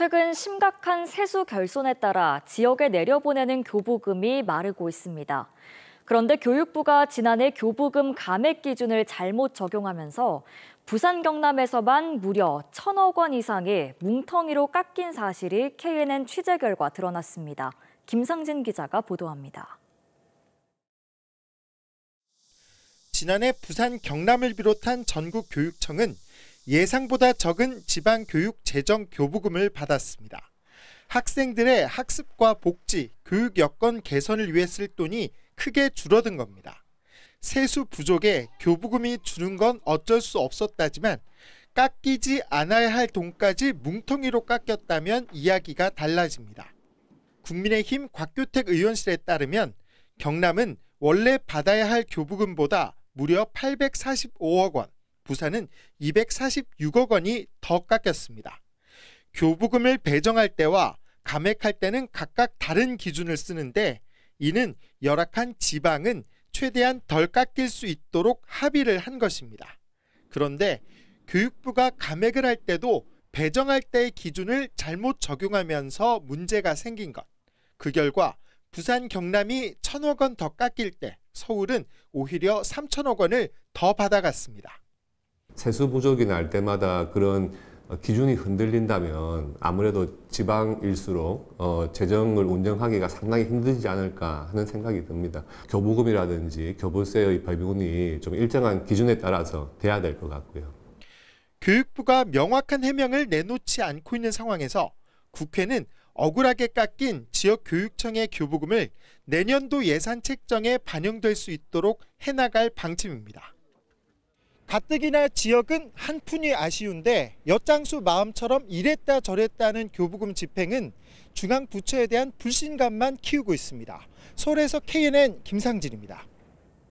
최근 심각한 세수 결손에 따라 지역에 내려보내는 교부금이 마르고 있습니다. 그런데 교육부가 지난해 교부금 감액 기준을 잘못 적용하면서 부산 경남에서만 무려 천억 원 이상의 뭉텅이로 깎인 사실이 KNN 취재 결과 드러났습니다. 김상진 기자가 보도합니다. 지난해 부산 경남을 비롯한 전국 교육청은 예상보다 적은 지방교육 재정 교부금을 받았습니다. 학생들의 학습과 복지, 교육 여건 개선을 위해 쓸 돈이 크게 줄어든 겁니다. 세수 부족에 교부금이 주는 건 어쩔 수 없었다지만 깎이지 않아야 할 돈까지 뭉텅이로 깎였다면 이야기가 달라집니다. 국민의힘 곽교택 의원실에 따르면 경남은 원래 받아야 할 교부금보다 무려 845억 원, 부산은 246억 원이 더 깎였습니다. 교부금을 배정할 때와 감액할 때는 각각 다른 기준을 쓰는데 이는 열악한 지방은 최대한 덜 깎일 수 있도록 합의를 한 것입니다. 그런데 교육부가 감액을 할 때도 배정할 때의 기준을 잘못 적용하면서 문제가 생긴 것. 그 결과 부산 경남이 천억 원 더 깎일 때 서울은 오히려 3천억 원을 더 받아갔습니다. 세수 부족이 날 때마다 그런 기준이 흔들린다면 아무래도 지방일수록 어, 재정을 운영하기가 상당히 힘들지 않을까 하는 생각이 듭니다. 교부금이라든지 교부세의 배분이 좀 일정한 기준에 따라서 돼야 될 것 같고요. 교육부가 명확한 해명을 내놓지 않고 있는 상황에서 국회는 억울하게 깎인 지역교육청의 교부금을 내년도 예산 책정에 반영될 수 있도록 해나갈 방침입니다. 가뜩이나 지역은 한푼이 아쉬운데 엿장수 마음처럼 이랬다 저랬다는 교부금 집행은 중앙 부처에 대한 불신감만 키우고 있습니다. 서울에서 KNN 김상진입니다.